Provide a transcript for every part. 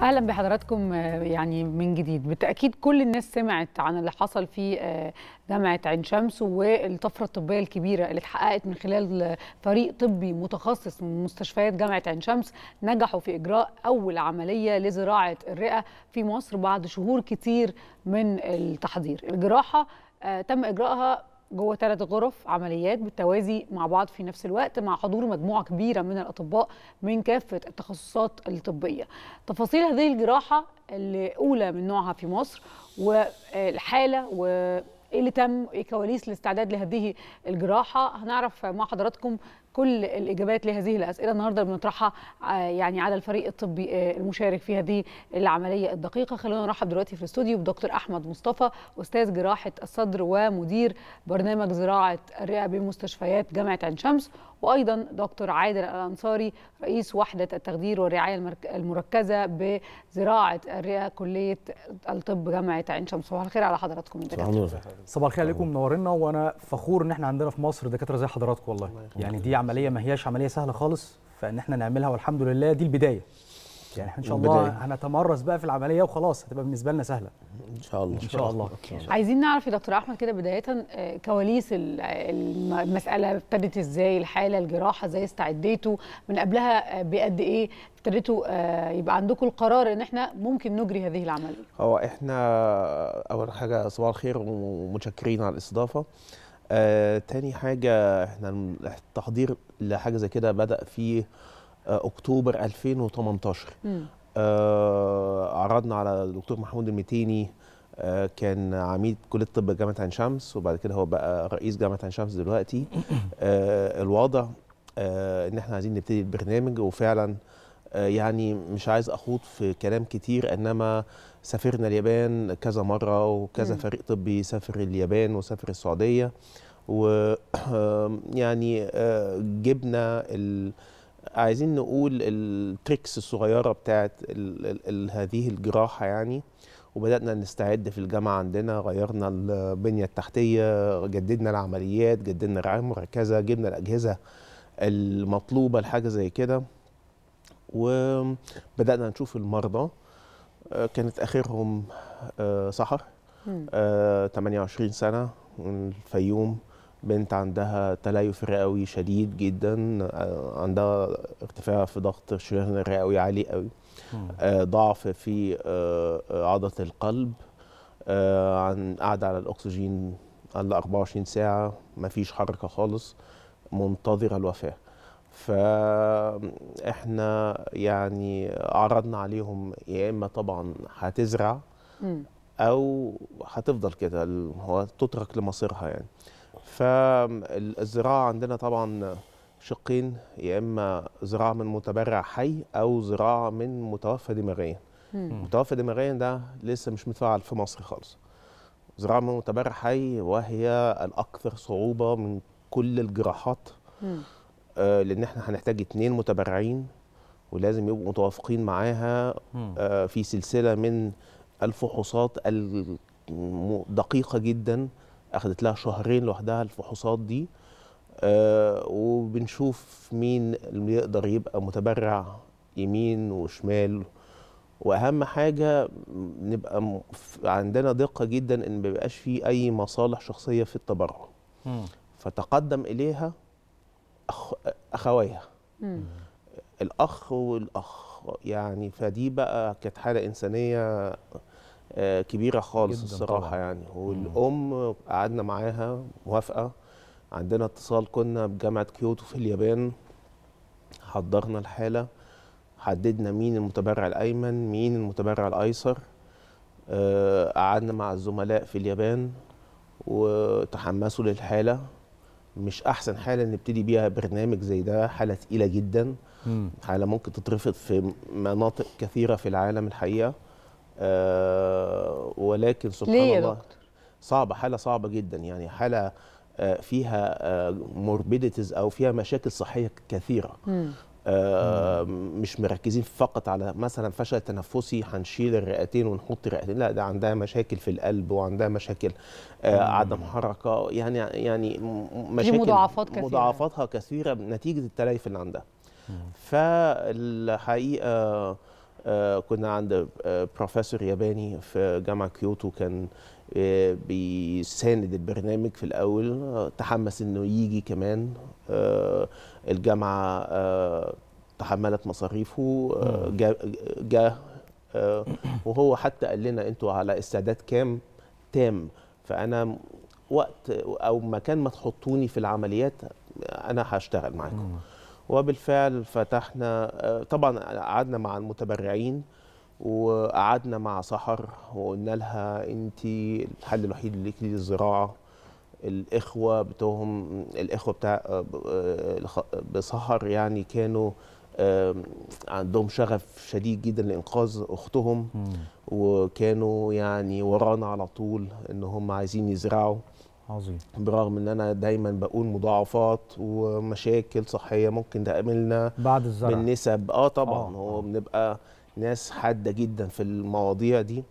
اهلا بحضراتكم آه، يعني من جديد بالتاكيد كل الناس سمعت عن اللي حصل في آه، جامعه عين شمس والطفره الطبيه الكبيره اللي اتحققت من خلال آه، فريق طبي متخصص من مستشفيات جامعه عين شمس نجحوا في اجراء اول عمليه لزراعه الرئه في مصر بعد شهور كتير من التحضير الجراحه تم اجراءها جوه ثلاث غرف عمليات بالتوازي مع بعض في نفس الوقت مع حضور مجموعه كبيره من الاطباء من كافه التخصصات الطبيه. تفاصيل هذه الجراحه الاولى من نوعها في مصر والحاله و ايه اللي تم ايه كواليس الاستعداد لهذه الجراحه هنعرف مع حضراتكم كل الاجابات لهذه الاسئله النهارده بنطرحها آه، يعني على الفريق الطبي آه، المشارك في هذه العمليه الدقيقه خلونا نرحب دلوقتي في الاستوديو بدكتور احمد مصطفى استاذ جراحه الصدر ومدير برنامج زراعه الرئه بمستشفيات جامعه عين شمس وايضا دكتور عادل الانصاري رئيس وحده التخدير والرعايه المركزه بزراعه الرئه كليه الطب جامعه عين شمس صباح الخير على حضراتكم صباح الخير عليكم منورنا وانا فخور ان احنا عندنا في مصر دكاتره زي حضراتكم والله يعني دي عمليه ما هياش عمليه سهله خالص فان احنا نعملها والحمد لله دي البدايه يعني احنا ان شاء الله هنتمرس بقى في العمليه وخلاص هتبقى بالنسبه لنا سهله ان شاء الله ان شاء الله عايزين نعرف يا دكتور احمد كده بدايه آه، كواليس المساله ابتدت ازاي الحاله الجراحه ازاي استعديتوا من قبلها آه، بقد ايه ابتديتوا آه، يبقى عندكم القرار ان احنا ممكن نجري هذه العمليه هو احنا اول حاجه صباح الخير ومتشكرين على الاستضافه آه تاني حاجة احنا التحضير لحاجة زي كده بدأ في آه أكتوبر 2018 آه عرضنا على الدكتور محمود المتيني آه كان عميد كلية الطب جامعة عين شمس وبعد كده هو بقى رئيس جامعة عين شمس دلوقتي آه الوضع آه ان احنا عايزين نبتدي البرنامج وفعلا آه آه، يعني مش عايز اخوض في كلام كتير انما سافرنا اليابان كذا مره وكذا م. فريق طبي سافر اليابان وسافر السعوديه ويعني آه، جبنا ال... عايزين نقول التريكس الصغيره بتاعت ال... ال... هذه الجراحه يعني وبدأنا نستعد في الجامعة عندنا غيرنا البنية التحتية جددنا العمليات جددنا الرعاية المركزة جبنا الأجهزة المطلوبة لحاجة زي كده وبدانا نشوف المرضى آه، كانت اخرهم آه، سحر 28 آه، سنه الفيوم بنت عندها تليف رئوي شديد جدا عندها ارتفاع في ضغط الشريان الرئوي عالي قوي ضعف في عضله القلب عن قاعده على الاكسجين على 24 ساعه مفيش حركه خالص منتظره الوفاه فاحنا يعني عرضنا عليهم يا اما طبعا هتزرع او هتفضل كده هو تترك لمصيرها يعني فالزراعه عندنا طبعا شقين يا اما زراعه من متبرع حي او زراعه من متوفى دماغيا متوفى دماغيا ده لسه مش متفعل في مصر خالص زراعه من متبرع حي وهي الاكثر صعوبه من كل الجراحات آه، لان احنا هنحتاج اتنين متبرعين ولازم يبقوا متوافقين معاها آه، في سلسله من الفحوصات الدقيقه جدا اخذت لها شهرين لوحدها الفحوصات دي آه، وبنشوف مين اللي يقدر يبقى متبرع يمين وشمال واهم حاجه نبقى عندنا دقه جدا ان ما بيبقاش في اي مصالح شخصيه في التبرع فتقدم اليها أخ... اخويها الاخ والاخ يعني فدي بقى كانت حاله انسانيه آه، كبيره خالص الصراحه طبعا. يعني والام قعدنا معاها موافقه عندنا اتصال كنا بجامعه كيوتو في اليابان حضرنا الحاله حددنا مين المتبرع الايمن مين المتبرع الايسر آه، قعدنا مع الزملاء في اليابان وتحمسوا للحاله مش احسن حاله نبتدي بيها برنامج زي ده حاله ثقيله جدا مم. حاله ممكن تترفض في مناطق كثيره في العالم الحقيقه أه ولكن سبحان ليه الله دكتور؟ صعبه حاله صعبه جدا يعني حاله آه، فيها موربيديتيز آه، او فيها مشاكل صحيه كثيره مم. آه، مش مركزين فقط على مثلا فشل تنفسي هنشيل الرئتين ونحط الرئتين لا ده عندها مشاكل في القلب وعندها مشاكل آه، عدم حركه يعني يعني مشاكل مضاعفات كثيرة. مضاعفاتها كثيره نتيجه التليف اللي عندها فالحقيقه آه، كنا عند بروفيسور ياباني في جامعه كيوتو كان بيساند البرنامج في الاول تحمس انه يجي كمان آه، الجامعه آه، تحملت مصاريفه آه، جا, وهو حتى قال لنا انتوا على استعداد كام تام فانا وقت او مكان ما تحطوني في العمليات انا هشتغل معاكم وبالفعل فتحنا طبعا قعدنا مع المتبرعين وقعدنا مع سحر وقلنا لها انت الحل الوحيد اللي ليكي الزراعه الاخوه بتوعهم الاخوه بتاع آه، آه، بسحر يعني كانوا عندهم شغف شديد جدا لانقاذ اختهم وكانوا يعني ورانا على طول ان هم عايزين يزرعوا عظيم برغم ان انا دايما بقول مضاعفات ومشاكل صحيه ممكن تقابلنا بعد الزرع بالنسب اه طبعا آه. هو آه. بنبقى ناس حاده جدا في المواضيع دي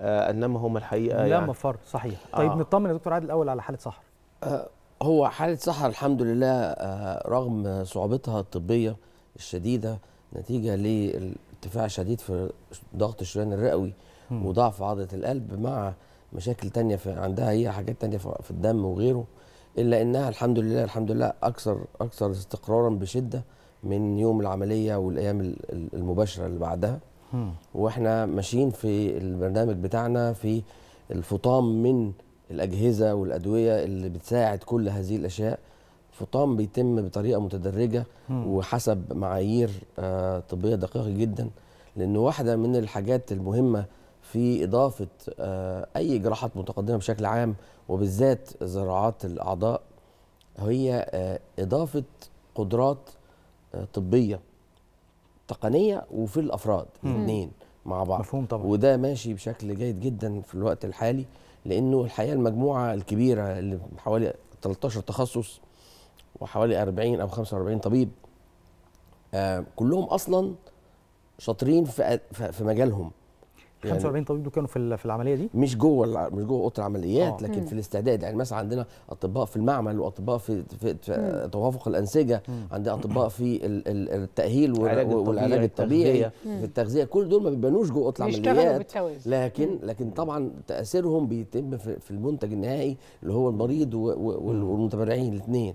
آه انما هم الحقيقه لا يعني مفر صحيح آه. طيب آه. نطمن يا دكتور عادل الاول على حاله صحر آه هو حاله صحر الحمد لله آه رغم صعوبتها الطبيه الشديده نتيجه لارتفاع شديد في ضغط الشريان الرئوي مم. وضعف عضله القلب مع مشاكل تانية في عندها هي حاجات تانية في الدم وغيره الا انها الحمد لله الحمد لله اكثر اكثر استقرارا بشده من يوم العمليه والايام المباشره اللي بعدها واحنا ماشيين في البرنامج بتاعنا في الفطام من الاجهزه والادويه اللي بتساعد كل هذه الاشياء فطام بيتم بطريقه متدرجه وحسب معايير آه، طبيه دقيقه جدا لان واحده من الحاجات المهمه في اضافه آه، اي جراحات متقدمه بشكل عام وبالذات زراعات الاعضاء هي آه، اضافه قدرات طبيه تقنيه وفي الافراد الاثنين مع بعض مفهوم طبعا وده ماشي بشكل جيد جدا في الوقت الحالي لانه الحقيقه المجموعه الكبيره اللي حوالي 13 تخصص وحوالي 40 او 45 طبيب آه كلهم اصلا شاطرين في في مجالهم يعني 45 طبيب دول كانوا في في العمليه دي مش جوه مش جوه اوضه العمليات آه. لكن مم. في الاستعداد يعني مثلا عندنا اطباء في المعمل واطباء في, في, توافق الانسجه مم. عندنا اطباء في التاهيل والعلاج الطبيعي في التغذيه كل دول ما بيبانوش جوه اوضه العمليات لكن مم. لكن طبعا تاثيرهم بيتم في المنتج النهائي اللي هو المريض والمتبرعين الاثنين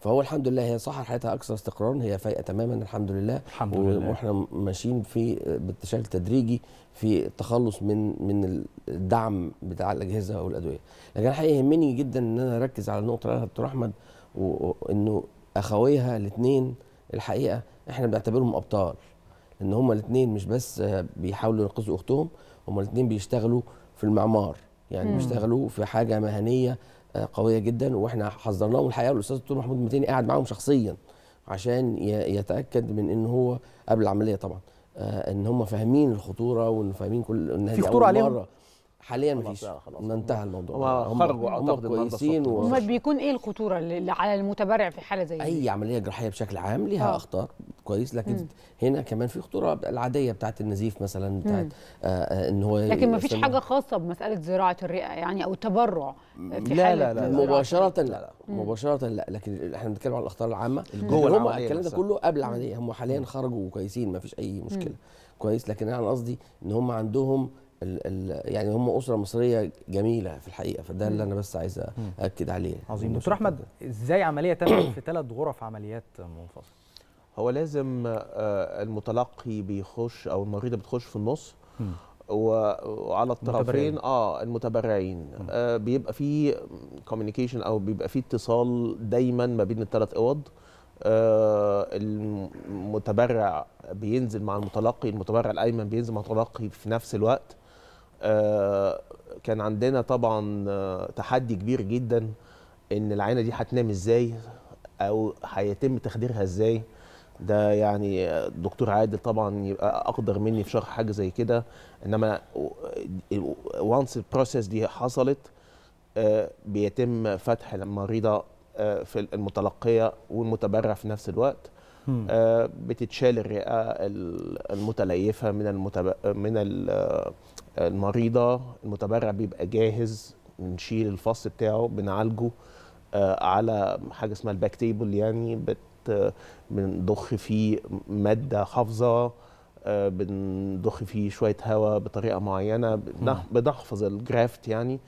فهو الحمد لله هي صح حياتها اكثر استقرارا هي فايقه تماما الحمد لله الحمد لله واحنا ماشيين في بشكل تدريجي في التخلص من من الدعم بتاع الاجهزه والادويه لكن الحقيقه يهمني جدا ان انا اركز على النقطه اللي دكتور احمد وانه اخويها الاثنين الحقيقه احنا بنعتبرهم ابطال ان هما الاثنين مش بس بيحاولوا ينقذوا اختهم هما الاثنين بيشتغلوا في المعمار يعني مم. بيشتغلوا في حاجه مهنيه قويه جدا واحنا حذرناهم والحقيقه الاستاذ الدكتور محمود متيني قاعد معاهم شخصيا عشان يتاكد من ان هو قبل العمليه طبعا آه، ان هم فاهمين الخطوره وان فاهمين كل ان في خطوره عليهم مرة حاليا مفيش خلاص, خلاص انتهى الموضوع هم خرجوا اعتقد كويسين و... هم بيكون ايه الخطوره اللي على المتبرع في حاله زي دي اي عمليه جراحيه بشكل عام ليها آه. اخطار كويس لكن مم. هنا كمان في خطوره العاديه بتاعه النزيف مثلا بتاعه آه،, آه ان هو لكن مفيش حاجه خاصه بمساله زراعه الرئه يعني او التبرع في لا حالة لا لا, لا مباشره لا لا مباشره لا لكن احنا بنتكلم عن الاخطار العامه جوه العمليه الكلام ده كله قبل العمليه هم حاليا خرجوا كويسين مفيش اي مشكله كويس لكن انا قصدي ان هم عندهم ال ال يعني هم اسره مصريه جميله في الحقيقه فده اللي انا بس عايز اكد عليه عظيم دكتور احمد ازاي عمليه تمت في ثلاث غرف عمليات منفصله هو لازم آه، المتلقي بيخش او المريضه بتخش في النص وعلى الطرفين اه المتبرعين آه بيبقى في كوميونيكيشن او بيبقى في اتصال دايما ما بين الثلاث اوض آه المتبرع بينزل مع المتلقي المتبرع الايمن بينزل مع المتلقي في نفس الوقت آه، كان عندنا طبعا آه، تحدي كبير جدا ان العينه دي هتنام ازاي او هيتم تخديرها ازاي ده يعني الدكتور عادل طبعا يبقى اقدر مني في شرح حاجه زي كده انما وانس البروسيس دي حصلت آه، بيتم فتح المريضه في المتلقيه والمتبرع في نفس الوقت بتتشال الرئه المتليفه من المتب... من المريضه المتبرع بيبقى جاهز بنشيل الفص بتاعه بنعالجه آه، على حاجه اسمها الباك تيبل يعني بت بنضخ فيه ماده حافظه آه، بنضخ فيه شويه هواء بطريقه معينه بنحفظ الجرافت يعني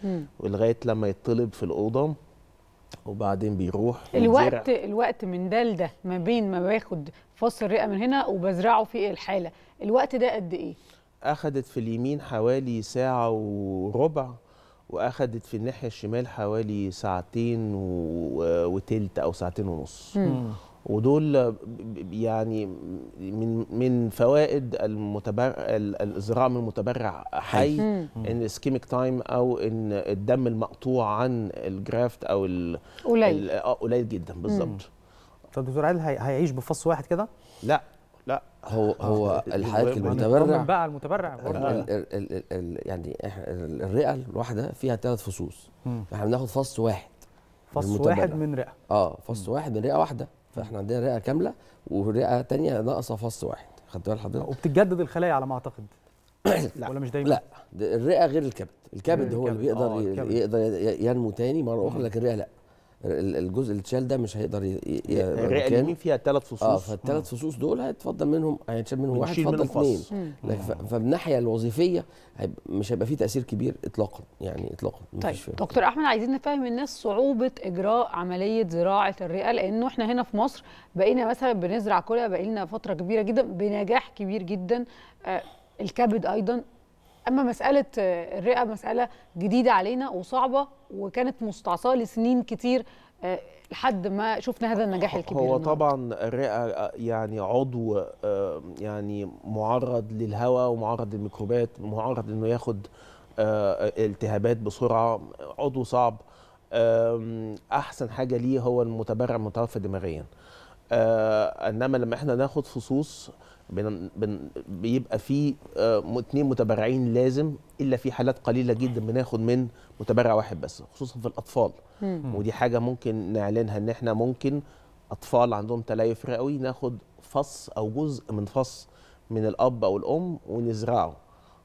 لغايه لما يطلب في الاوضه وبعدين بيروح الوقت الوقت من ده لده ما بين ما باخد فص الرئه من هنا وبزرعه في الحاله الوقت ده قد ايه أخدت في اليمين حوالي ساعة وربع وأخدت في الناحية الشمال حوالي ساعتين وتلت أو ساعتين ونص ودول يعني من من فوائد المتبرع الزراعه من المتبرع حي ان السكيميك تايم او ان الدم المقطوع عن الجرافت او قليل آه، قليل جدا بالظبط طب دكتور عادل هيعيش بفص واحد كده؟ لا لا هو آه، هو آه، آه، الحالات المتبرع بقى المتبرع ال ال يعني الرئه الواحده فيها ثلاث فصوص فاحنا بناخد فص واحد فص واحد من رئه اه فص واحد من رئه واحده فاحنا عندنا رئه كامله ورئه ثانيه ناقصه فص واحد خدت بال حضرتك وبتتجدد الخلايا على ما اعتقد لا ولا مش دايما لا الرئه غير الكبد الكبد هو الكبد. اللي بيقدر آه يقدر ينمو تاني مره اخرى لكن الرئه لا الجزء اللي اتشال ده مش هيقدر اليمين فيها ثلاث فصوص اه فالثلاث فصوص دول هيتفضل منهم هيتشال منهم واحد يتفضل اثنين فمن الناحيه الوظيفيه مش هيبقى فيه تاثير كبير اطلاقا يعني اطلاقا طيب دكتور احمد عايزين نفهم الناس صعوبه اجراء عمليه زراعه الرئه لانه احنا هنا في مصر بقينا مثلا بنزرع كلى بقينا فتره كبيره جدا بنجاح كبير جدا آه، الكبد ايضا اما مساله الرئه مساله جديده علينا وصعبه وكانت مستعصاه لسنين كتير آه، لحد ما شفنا هذا النجاح الكبير هو طبعا الرئه آه، يعني عضو آه، يعني معرض للهواء ومعرض للميكروبات معرض انه ياخد التهابات بسرعه عضو صعب احسن حاجه ليه هو المتبرع متوفى دماغيا انما لما احنا ناخد فصوص بن بن بيبقى في اثنين آه، متبرعين لازم الا في حالات قليله جدا بناخد من متبرع واحد بس خصوصا في الاطفال مم. ودي حاجه ممكن نعلنها ان احنا ممكن اطفال عندهم تليف رئوي ناخد فص او جزء من فص من الاب او الام ونزرعه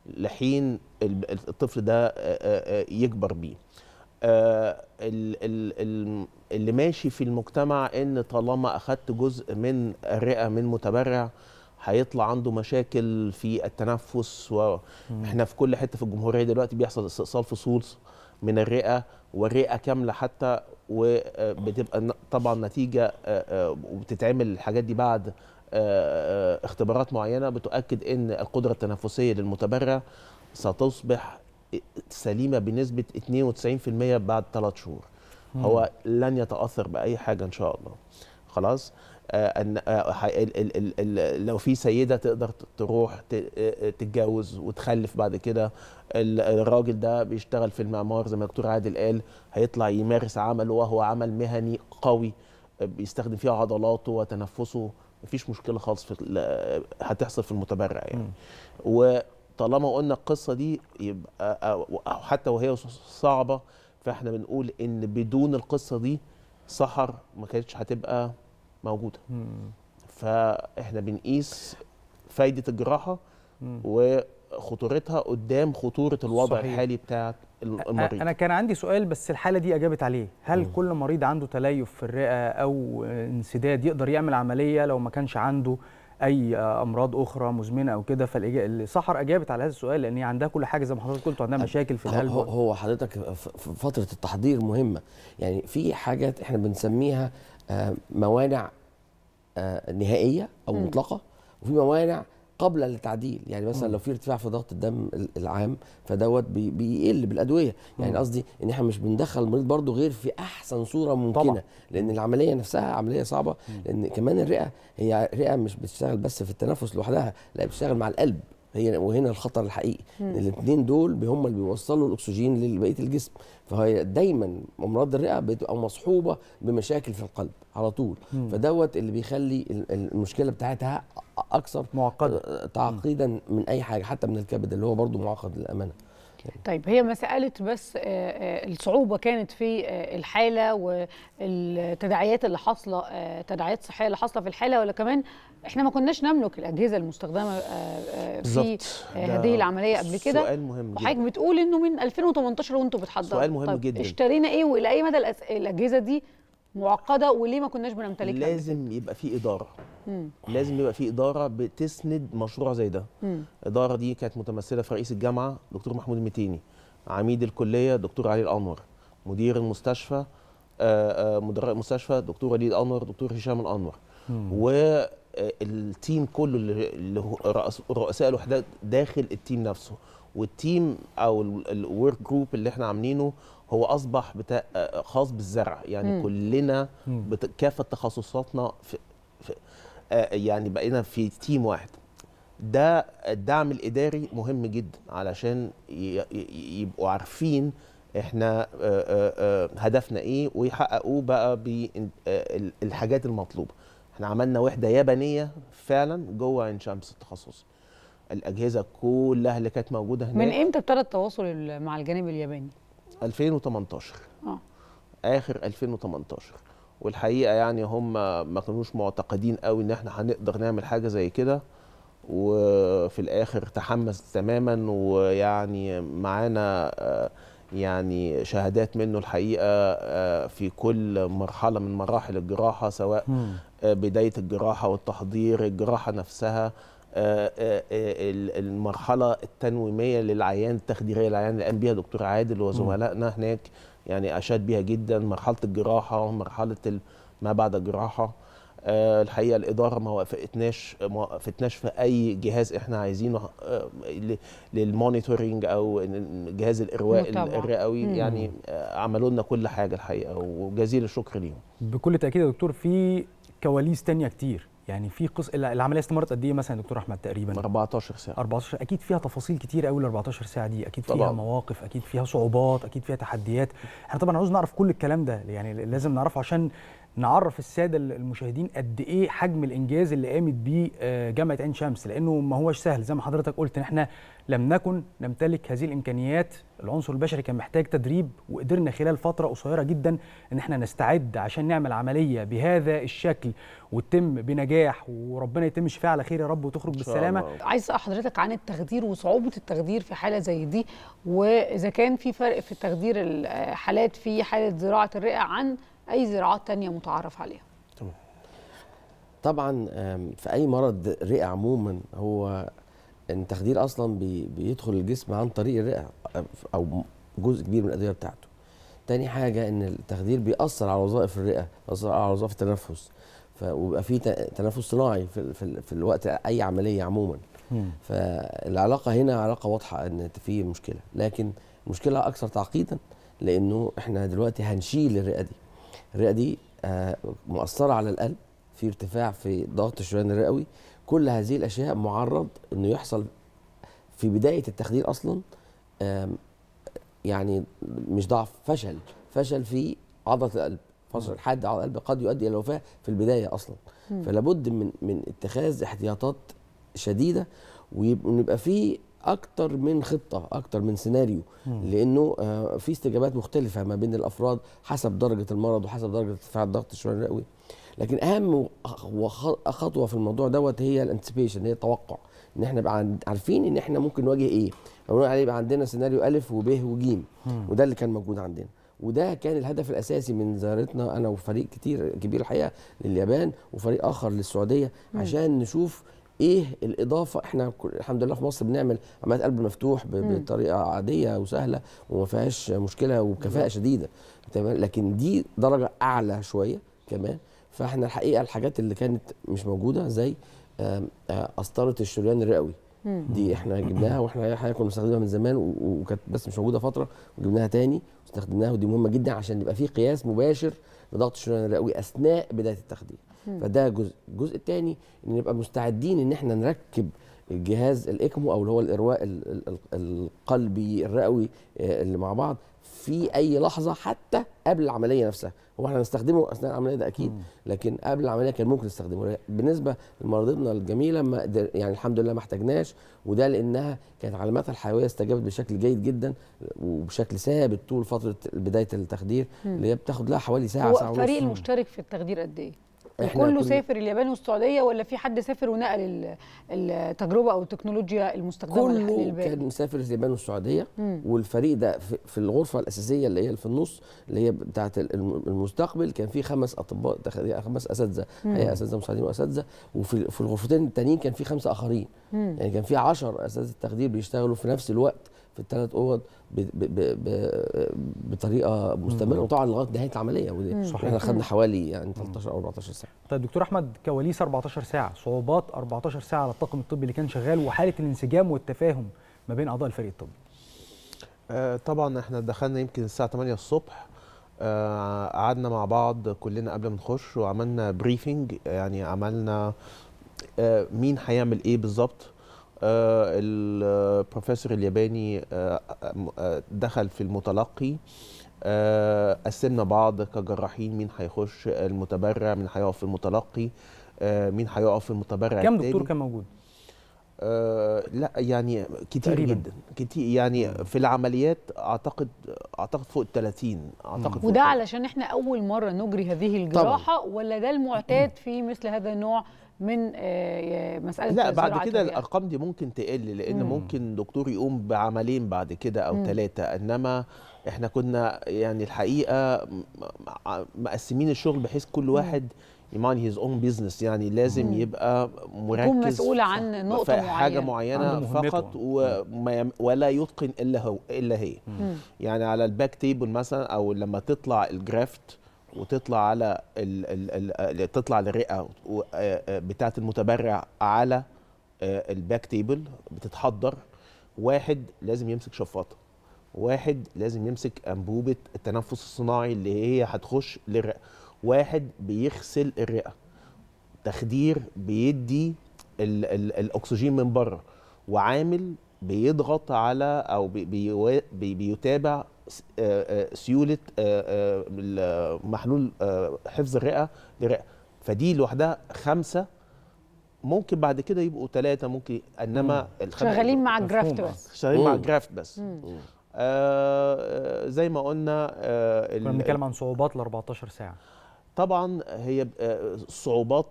لحين الطفل ده آه، آه، يكبر بيه اللي ماشي في المجتمع ان طالما اخدت جزء من الرئه من متبرع هيطلع عنده مشاكل في التنفس واحنا في كل حته في الجمهوريه دلوقتي بيحصل استئصال فصول من الرئه والرئه كامله حتى وبتبقى آه، طبعا نتيجه آه، آه، وبتتعمل الحاجات دي بعد اختبارات معينه بتؤكد ان القدره التنفسيه للمتبرع ستصبح سليمه بنسبه 92% بعد ثلاث شهور هو لن يتاثر باي حاجه ان شاء الله خلاص آه، ان آه، لو في سيده تقدر تروح آه، تتجوز وتخلف بعد كده الراجل ده بيشتغل في المعمار زي ما الدكتور عادل قال هيطلع يمارس عمله وهو عمل مهني قوي بيستخدم فيه عضلاته وتنفسه مفيش مشكله خالص في هتحصل في المتبرع يعني وطالما قلنا القصه دي يبقى او حتى وهي صعبه فاحنا بنقول ان بدون القصه دي سحر ما كانتش هتبقى موجوده فاحنا بنقيس فايده الجراحه وخطورتها قدام خطوره الوضع صحيح. الحالي بتاع المريض انا كان عندي سؤال بس الحاله دي اجابت عليه هل مم. كل مريض عنده تليف في الرئه او انسداد يقدر يعمل عمليه لو ما كانش عنده اي امراض اخرى مزمنه او كده فالصحر اجابت على هذا السؤال لان هي عندها كل حاجه زي ما حضرتك قلت عندها مشاكل في القلب هو حضرتك فتره التحضير مهمه يعني في حاجات احنا بنسميها موانع آه، نهائيه او مطلقه وفي موانع قبل التعديل يعني مثلا لو في ارتفاع في ضغط الدم العام فدوت بيقل بالادويه يعني قصدي ان احنا مش بندخل المريض برضو غير في احسن صوره ممكنه طبعا. لان العمليه نفسها عمليه صعبه لان كمان الرئه هي رئه مش بتشتغل بس في التنفس لوحدها لا بتشتغل مع القلب هي وهنا الخطر الحقيقي الاثنين دول هم اللي بيوصلوا الاكسجين لبقيه الجسم فهي دايما امراض الرئه بتبقى مصحوبه بمشاكل في القلب على طول مم. فدوت اللي بيخلي المشكله بتاعتها اكثر معقده تعقيدا من اي حاجه حتى من الكبد اللي هو برضو معقد للامانه طيب هي مسألة بس آه، آه، الصعوبة كانت في آه، الحالة والتداعيات اللي حاصلة تداعيات صحية اللي حاصلة في الحالة ولا كمان احنا ما كناش نملك الأجهزة المستخدمة في هذه العملية قبل كده سؤال مهم وحضرتك بتقول إنه من 2018 وأنتم بتحضروا سؤال مهم طيب جدا اشترينا إيه وإلى أي مدى الأجهزة دي معقده وليه ما كناش بنمتلكها لازم يبقى في اداره مم. لازم يبقى في اداره بتسند مشروع زي ده الاداره دي كانت متمثله في رئيس الجامعه دكتور محمود المتيني عميد الكليه دكتور علي الانور مدير المستشفى آه، آه، مدراء المستشفى دكتور وليد انور دكتور هشام الانور والتيم آه، كله اللي رؤساء الوحدات داخل التيم نفسه والتيم او الورك جروب اللي احنا عاملينه هو اصبح بتا... آه، آه، خاص بالزرع يعني مم. كلنا بت... كافه تخصصاتنا في... في... آه، يعني بقينا في تيم واحد ده الدعم الاداري مهم جدا علشان ي... يبقوا عارفين احنا هدفنا ايه ويحققوه بقى بالحاجات المطلوبه احنا عملنا وحده يابانيه فعلا جوه عين شمس التخصصي الاجهزه كلها اللي كانت موجوده هناك من امتى ابتدى التواصل مع الجانب الياباني 2018 اه اخر 2018 والحقيقه يعني هم ما كانوش معتقدين قوي ان احنا هنقدر نعمل حاجه زي كده وفي الاخر تحمس تماما ويعني معانا آه، يعني شهادات منه الحقيقه آه، في كل مرحله من مراحل الجراحه سواء آه، بدايه الجراحه والتحضير الجراحه نفسها آه، آه، آه، المرحله التنويميه للعيان التخديريه للعيان اللي قام بيها دكتور عادل وزملائنا هناك يعني اشاد بيها جدا مرحله الجراحه مرحله ما بعد الجراحه الحقيقه الاداره ما وافقتناش ما وافقتناش في اي جهاز احنا عايزينه للمونيتورنج او جهاز الارواء الرئوي يعني عملوا لنا كل حاجه الحقيقه وجزيل الشكر ليهم بكل تاكيد يا دكتور في كواليس تانية كتير يعني في قص العمليه استمرت قد ايه مثلا دكتور احمد تقريبا 14 ساعه 14 اكيد فيها تفاصيل كتير قوي ال 14 ساعه دي اكيد فيها طبعا. مواقف اكيد فيها صعوبات اكيد فيها تحديات احنا طبعا عاوز نعرف كل الكلام ده يعني لازم نعرفه عشان نعرف الساده المشاهدين قد ايه حجم الانجاز اللي قامت بيه آه، جامعه عين شمس لانه ما هوش سهل زي ما حضرتك قلت ان احنا لم نكن نمتلك هذه الامكانيات العنصر البشري كان محتاج تدريب وقدرنا خلال فتره قصيره جدا ان احنا نستعد عشان نعمل عمليه بهذا الشكل وتتم بنجاح وربنا يتم الشفاء على خير يا رب وتخرج بالسلامه عايز حضرتك عن التخدير وصعوبه التخدير في حاله زي دي واذا كان في فرق في تخدير الحالات آه، في حاله زراعه الرئه عن اي زراعات تانية متعارف عليها طبعا في اي مرض رئه عموما هو التخدير اصلا بيدخل الجسم عن طريق الرئه او جزء كبير من الادويه بتاعته تاني حاجه ان التخدير بيأثر على وظائف الرئه بيأثر على وظائف التنفس ويبقى في تنفس صناعي في, في, في الوقت اي عمليه عموما فالعلاقه هنا علاقه واضحه ان في مشكله لكن المشكله اكثر تعقيدا لانه احنا دلوقتي هنشيل الرئه دي الرئه دي آه، مؤثره على القلب في ارتفاع في ضغط الشريان الرئوي كل هذه الاشياء معرض انه يحصل في بدايه التخدير اصلا يعني مش ضعف فشل فشل في عضله القلب فشل حاد على القلب قد يؤدي الى الوفاه في البدايه اصلا فلابد من من اتخاذ احتياطات شديده ويبقى في اكتر من خطه اكتر من سيناريو مم. لانه آه، في استجابات مختلفه ما بين الافراد حسب درجه المرض وحسب درجه ارتفاع الضغط الرئوي لكن اهم خطوه في الموضوع دوت هي الانتسبيشن هي التوقع ان احنا بقى عارفين ان احنا ممكن نواجه ايه فبنقول عليه يبقى عندنا سيناريو الف وب وج وده اللي كان موجود عندنا وده كان الهدف الاساسي من زيارتنا انا وفريق كتير كبير الحقيقه لليابان وفريق اخر للسعوديه عشان نشوف ايه الاضافه احنا الحمد لله في مصر بنعمل عمليات قلب مفتوح بطريقه عاديه وسهله وما فيهاش مشكله وبكفاءه شديده تمام لكن دي درجه اعلى شويه كمان فاحنا الحقيقه الحاجات اللي كانت مش موجوده زي آه، قسطره الشريان الرئوي دي احنا جبناها واحنا الحقيقه كنا بنستخدمها من زمان وكانت بس مش موجوده فتره وجبناها تاني واستخدمناها ودي مهمه جدا عشان يبقى في قياس مباشر لضغط الشريان الرئوي اثناء بدايه التخدير فده جزء الجزء الثاني ان نبقى مستعدين ان احنا نركب الجهاز الاكمو او اللي هو الارواء القلبي الرئوي آه، اللي مع بعض في اي لحظه حتى قبل العمليه نفسها هو احنا نستخدمه اثناء العمليه ده اكيد لكن قبل العمليه كان ممكن نستخدمه بالنسبه لمرضتنا الجميله ما قدر يعني الحمد لله ما احتاجناش وده لانها كانت علاماتها الحيويه استجابت بشكل جيد جدا وبشكل ثابت طول فتره بدايه التخدير اللي هي بتاخد لها حوالي ساعه ساعه ونص الفريق المشترك في التخدير قد ايه وكله سافر اليابان والسعوديه ولا في حد سافر ونقل التجربه او التكنولوجيا المستخدمه كله كان مسافر اليابان والسعوديه والفريق ده في الغرفه الاساسيه اللي هي في النص اللي هي بتاعه المستقبل كان في خمس اطباء خمس اساتذه هي اساتذه مساعدين واساتذه وفي في الغرفتين التانيين كان في خمسه اخرين مم. يعني كان في 10 اساتذه تخدير بيشتغلوا في نفس الوقت في الثلاث اوض بطريقه مستمره وطبعا لغايه نهايه العمليه ودي صحيح احنا خدنا حوالي يعني 13 او 14 ساعه طيب دكتور احمد كواليس 14 ساعه صعوبات 14 ساعه على الطاقم الطبي اللي كان شغال وحاله الانسجام والتفاهم ما بين اعضاء الفريق الطبي آه طبعا احنا دخلنا يمكن الساعه 8 الصبح آه قعدنا مع بعض كلنا قبل ما نخش وعملنا بريفنج يعني عملنا آه مين هيعمل ايه بالظبط آه، البروفيسور الياباني آه، آه، دخل في المتلقي قسمنا بعض كجراحين مين هيخش المتبرع مين هيقف في المتلقي مين هيقف في المتبرع كم دكتور كان موجود؟ لا يعني كتير تقريبا. جدا كتير يعني في العمليات اعتقد اعتقد فوق ال 30 اعتقد وده علشان احنا اول مره نجري هذه الجراحه طبعا. ولا ده المعتاد في مثل هذا النوع من آه، مساله لا بعد كده يعني. الارقام دي ممكن تقل لان مم. ممكن دكتور يقوم بعملين بعد كده او ثلاثه انما احنا كنا يعني الحقيقه مقسمين الشغل بحيث كل واحد يمان هيز اون بيزنس يعني لازم مم. يبقى مركز يكون مسؤول عن نقطه معينه حاجه معينه, معينة فقط وما ولا يتقن الا هو الا هي مم. يعني على الباك تيبل مثلا او لما تطلع الجرافت وتطلع على ال ال ال تطلع للرئه بتاعه المتبرع على الباك تيبل بتتحضر واحد لازم يمسك شفاطه واحد لازم يمسك انبوبه التنفس الصناعي اللي هي هتخش للرئه واحد بيغسل الرئه تخدير بيدي الـ الـ الاكسجين من بره وعامل بيضغط على او بي بي بيتابع آه، آه، سيوله آه، محلول حفظ الرئه لرئه فدي لوحدها خمسه ممكن بعد كده يبقوا ثلاثه ممكن انما شغالين مع الجرافت بس شغالين مع الجرافت بس آه زي ما قلنا آه كنا بنتكلم عن صعوبات ال 14 ساعه طبعا هي الصعوبات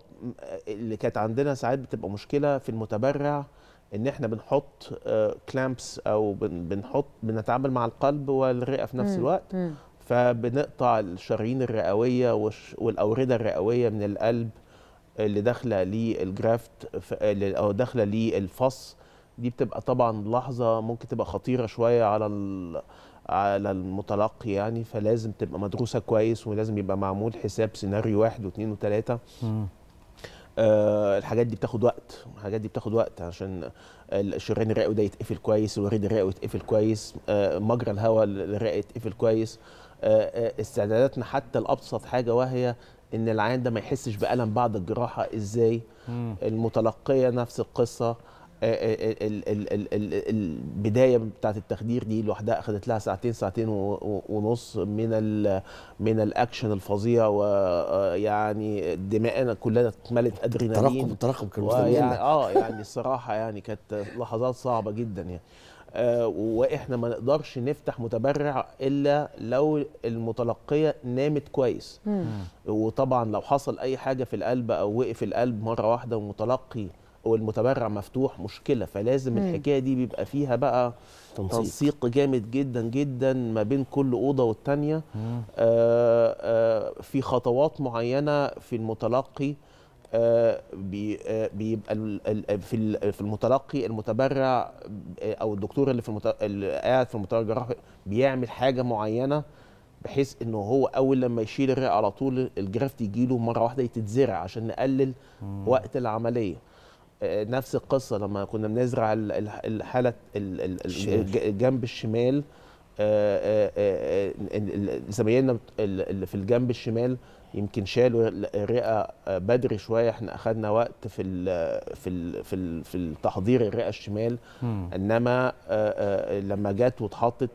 اللي كانت عندنا ساعات بتبقى مشكله في المتبرع ان احنا بنحط كلامبس آه, او بنحط بنتعامل مع القلب والرئه في نفس الوقت فبنقطع الشرايين الرئويه والاورده الرئويه من القلب اللي داخله للجرافت او داخله للفص دي بتبقى طبعا لحظه ممكن تبقى خطيره شويه على على المتلقي يعني فلازم تبقى مدروسه كويس ولازم يبقى معمول حساب سيناريو واحد واثنين وثلاثه آه، الحاجات دي بتاخد وقت الحاجات دي بتاخد وقت عشان الشريان الرئوي ده يتقفل كويس الوريد الرئوي يتقفل كويس آه، مجرى الهواء الرئوي يتقفل كويس آه، استعداداتنا حتى لابسط حاجه وهي ان العيان ده ما يحسش بالم بعد الجراحه ازاي المتلقيه نفس القصه آه، آه، آه، البدايه بتاعت التخدير دي لوحدها اخذت لها ساعتين ساعتين ونص من من الاكشن الفظيع ويعني دماءنا كلنا اتملت ادرينالين الترقب الترقب كان اه يعني الصراحه يعني كانت لحظات صعبه جدا يعني واحنا ما نقدرش نفتح متبرع الا لو المتلقيه نامت كويس مم. وطبعا لو حصل اي حاجه في القلب او وقف القلب مره واحده والمتلقي والمتبرع مفتوح مشكله فلازم مم. الحكايه دي بيبقى فيها بقى تنسيق, تنسيق جامد جدا جدا ما بين كل اوضه والثانيه آه، آه، في خطوات معينه في المتلقي آه، بيبقى في المتلقي المتبرع او الدكتور اللي في اللي قاعد في المتبرع الجراحي بيعمل حاجه معينه بحيث انه هو اول لما يشيل الرئه على طول الجرافت يجيله مره واحده تتزرع عشان نقلل مم. وقت العمليه نفس القصه لما كنا بنزرع الحاله الجنب الشمال آه، آه، آه، زمايلنا اللي في الجنب الشمال يمكن شالوا الرئه بدري شويه احنا اخذنا وقت في الـ في الـ في, الـ في التحضير الرئه الشمال مم. انما لما جت واتحطت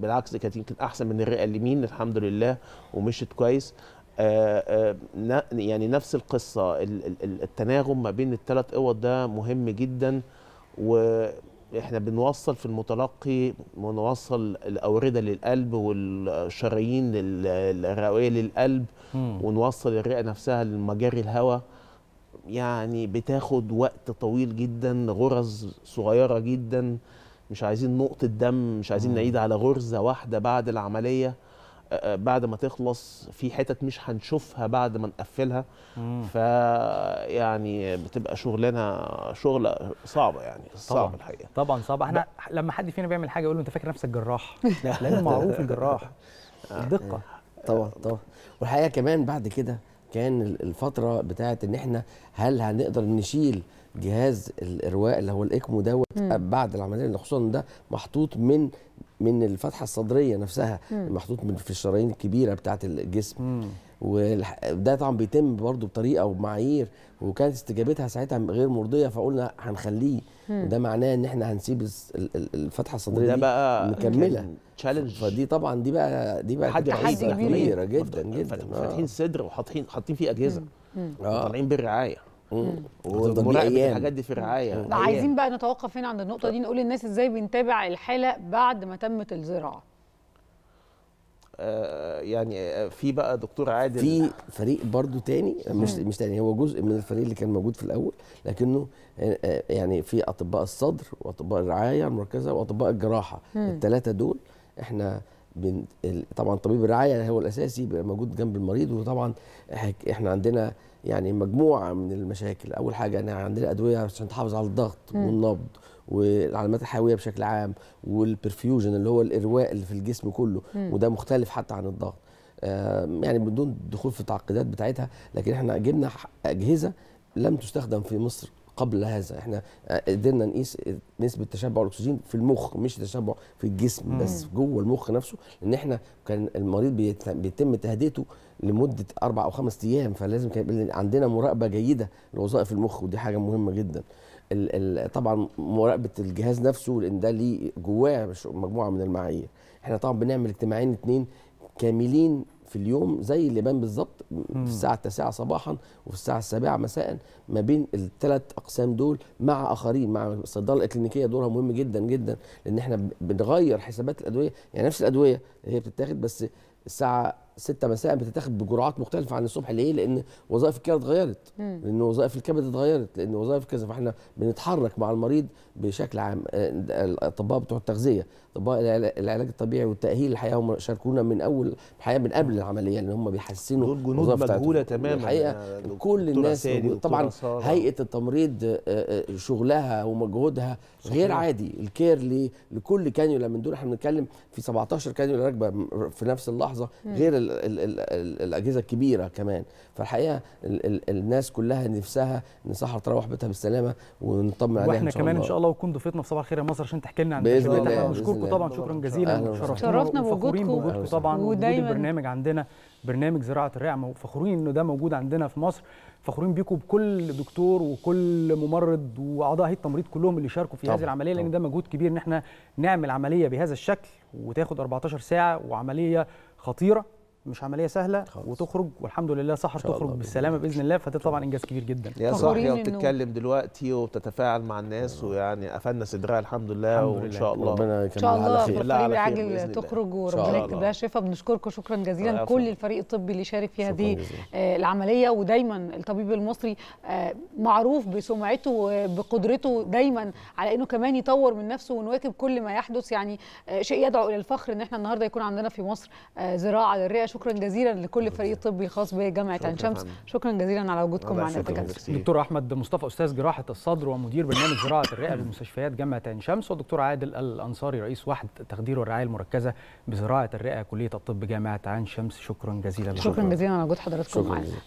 بالعكس كانت يمكن احسن من الرئه اليمين الحمد لله ومشت كويس آه، آه، يعني نفس القصه التناغم ما بين الثلاث قوى ده مهم جدا واحنا بنوصل في المتلقي ونوصل الاورده للقلب والشرايين الرئويه للقلب ونوصل الرئه نفسها لمجاري الهواء يعني بتاخد وقت طويل جدا غرز صغيره جدا مش عايزين نقطه دم مش عايزين نعيد على غرزه واحده بعد العمليه آه، آه، بعد ما تخلص في حتت مش هنشوفها بعد ما نقفلها ف يعني بتبقى شغلانه شغل صعبه يعني صعبه الحقيقه طبعا صعبه احنا لما حد فينا بيعمل حاجه يقول له انت فاكر نفسك جراح لانه معروف الجراح آه، الدقه طبعا طبعا والحقيقه كمان بعد كده كان الفتره بتاعت ان احنا هل هنقدر نشيل جهاز الارواء اللي هو الاكمو دوت بعد العمليه خصوصا ده محطوط من من الفتحه الصدريه نفسها مم. محطوط من في الشرايين الكبيره بتاعه الجسم مم. وده طبعا بيتم برضه بطريقه وبمعايير وكانت استجابتها ساعتها غير مرضيه فقلنا هنخليه وده معناه ان احنا هنسيب الفتحه الصدريه ده بقى مكمله تشالنج فدي طبعا دي بقى دي بقى حاجه كبيره جدا جدا فاتحين آه. صدر وحاطين حاطين فيه اجهزه آه. وطالعين بالرعايه ومراقبه الحاجات دي في الرعايه لا عايزين بقى نتوقف هنا عند النقطه دي نقول للناس ازاي بنتابع الحاله بعد ما تمت الزراعه آه، يعني آه، في بقى دكتور عادل في فريق برضو تاني مش مش تاني هو جزء من الفريق اللي كان موجود في الاول لكنه آه، يعني في اطباء الصدر واطباء الرعايه المركزه واطباء الجراحه الثلاثه دول احنا بن... طبعا طبيب الرعايه هو الاساسي بيبقى موجود جنب المريض وطبعا احنا عندنا يعني مجموعه من المشاكل اول حاجه ان عندنا ادويه عشان تحافظ على الضغط والنبض والعلامات الحيويه بشكل عام والبرفيوجن اللي هو الارواء اللي في الجسم كله م. وده مختلف حتى عن الضغط يعني بدون دخول في التعقيدات بتاعتها لكن احنا جبنا اجهزه لم تستخدم في مصر قبل هذا احنا آه، قدرنا نقيس نسبه تشبع الاكسجين في المخ مش تشبع في الجسم بس جوه المخ نفسه لان احنا كان المريض بيتم تهدئته لمده اربع او خمس ايام فلازم كان عندنا مراقبه جيده لوظائف المخ ودي حاجه مهمه جدا ال ال طبعا مراقبه الجهاز نفسه لان ده ليه جواه مجموعه من المعايير احنا طبعا بنعمل اجتماعين اتنين كاملين في اليوم زي اللبان بالظبط في الساعه التاسعه صباحا وفي الساعه السابعه مساء ما بين الثلاث اقسام دول مع اخرين مع الصيدله الاكلينيكيه دورها مهم جدا جدا لان احنا بنغير حسابات الادويه يعني نفس الادويه هي بتتاخد بس الساعه 6 مساء بتتاخد بجرعات مختلفه عن الصبح ليه؟ لان وظائف الكلى اتغيرت لان وظائف الكبد اتغيرت لان وظائف كذا فاحنا بنتحرك مع المريض بشكل عام آه، الاطباء بتوع التغذيه اطباء العلاج الطبيعي والتاهيل الحقيقه هم شاركونا من اول الحقيقه من قبل العمليه ان هم بيحسنوا دول جنود مجهوله تماما الحقيقه آه، كل الناس طبعا هيئه التمريض آه، شغلها ومجهودها صحيح. غير عادي الكير لكل كانيولا من دول احنا بنتكلم في 17 كانيولا راكبه في نفس اللحظه غير الـ الـ الـ الاجهزه الكبيره كمان فالحقيقه الـ الـ الناس كلها نفسها ان سحر تروح بيتها بالسلامه ونطمن عليها واحنا كمان ان شاء الله وتكون ضيفتنا في صباح الخير يا مصر عشان تحكي لنا عن باذن الله بنشكركم طبعا شكرا جزيلا شرفنا بوجودكم بوجودكم طبعا وجود البرنامج عندنا برنامج زراعه الرعم وفخورين انه ده موجود عندنا في مصر فخورين بيكم بكل دكتور وكل ممرض واعضاء هيئه التمريض كلهم اللي شاركوا في هذه العمليه لان ده مجهود كبير ان احنا نعمل عمليه بهذا الشكل وتاخد 14 ساعه وعمليه خطيره مش عمليه سهله خلص. وتخرج والحمد لله سحر تخرج بالسلامه باذن, بإذن الله فده طبعا انجاز كبير جدا يا صاحبي وبتتكلم دلوقتي وبتتفاعل مع الناس آه. ويعني قفلنا صدرها الحمد لله الحمد وان شاء الله ربنا ان شاء الله بالفريق العاجل تخرج وربنا لها شفاء بنشكركم شكرا جزيلا كل الفريق الطبي اللي شارك في هذه آه، العمليه ودايما الطبيب المصري آه، معروف بسمعته وبقدرته دايما على انه كمان يطور من نفسه ونواكب كل ما يحدث يعني شيء يدعو الى الفخر ان احنا النهارده يكون عندنا في مصر زراعه للرئه شكرا جزيلا لكل فريق طبي خاص بجامعه عين شمس شكرا جزيلا على وجودكم معنا في دكتور احمد مصطفى استاذ جراحه الصدر ومدير برنامج زراعه الرئه بمستشفيات جامعه عين شمس والدكتور عادل الانصاري رئيس وحده التخدير والرعايه المركزه بزراعه الرئه كليه الطب جامعه عين شمس شكرا جزيلا شكرا جزيلا على وجود حضراتكم معنا